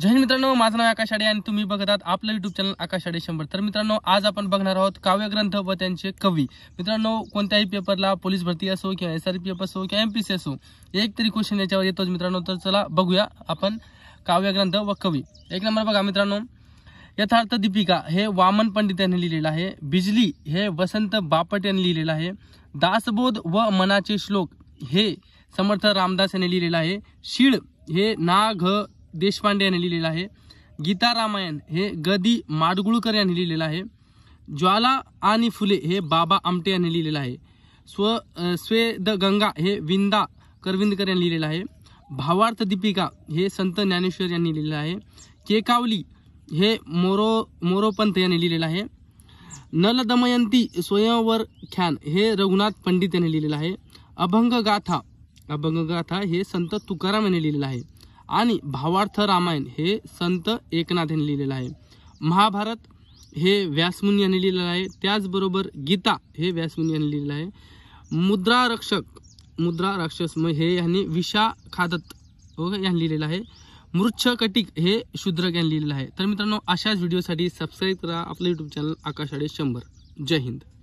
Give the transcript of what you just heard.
जैन मित्रांनो माझं नाव आकाश आडे आणि तुम्ही बघत आहात आपलं युट्यूब चॅनल आकाश आडे शंभर तर मित्रांनो आज आपण बघणार आहोत काव्यग्रंथ व त्यांचे कवी मित्रांनो कोणत्याही पेपरला पोलीस भरती असो किंवा एस आर पी एफ असो किंवा एमपीसी असो एक तरी क्वेश्चन याच्यावर येतोच मित्रांनो तर चला बघूया आपण काव्यग्रंथ व कवी एक नंबर बघा मित्रांनो यथार्थ दीपिका हे वामन पंडित यांनी लिहिलेलं आहे बिजली हे वसंत बापट यांनी लिहिलेलं आहे दासबोध व मनाचे श्लोक हे समर्थ रामदास यांनी लिहिलेलं आहे शिळ हे ना घ देशपांडे यांनी लिहिलेलं आहे गीता रामायण हे गदी माडगुळकर यांनी लिहिलेलं आहे ज्वाला आणि फुले हे बाबा आमटे यांनी लिहिलेलं आहे स्व स्वेद गंगा हे विंदा करविंदकर यांनी लिहिलेलं आहे भावार्थ दीपिका हे संत ज्ञानेश्वर यांनी लिहिलेलं आहे केकावली हे मोरो मोरोपंत यांनी लिहिलेलं आहे नल दमयंती स्वयंवर ख्यान हे रघुनाथ पंडित यांनी लिहिलेलं आहे अभंग गाथा अभंग गाथा हे संत तुकाराम यांनी लिहिलेलं आहे आणि भावार्थ रामायण हे संत एकनाथ यांनी लिहिलेलं आहे महाभारत हे व्यासमुनी यांनी लिहिलेलं आहे त्याचबरोबर गीता हे व्यासमुनी हो यांनी लिहिलेलं आहे मुद्रारक्षक मुद्रा राक्षस हे यांनी विशा खादत यांनी लिहिलेलं आहे मृच्छ कटिक हे शूद्रक यांनी लिहिलेलं आहे तर मित्रांनो अशाच व्हिडिओसाठी सबस्क्राईब करा आपलं यूट्यूब चॅनल आकाशवाडे शंभर जय हिंद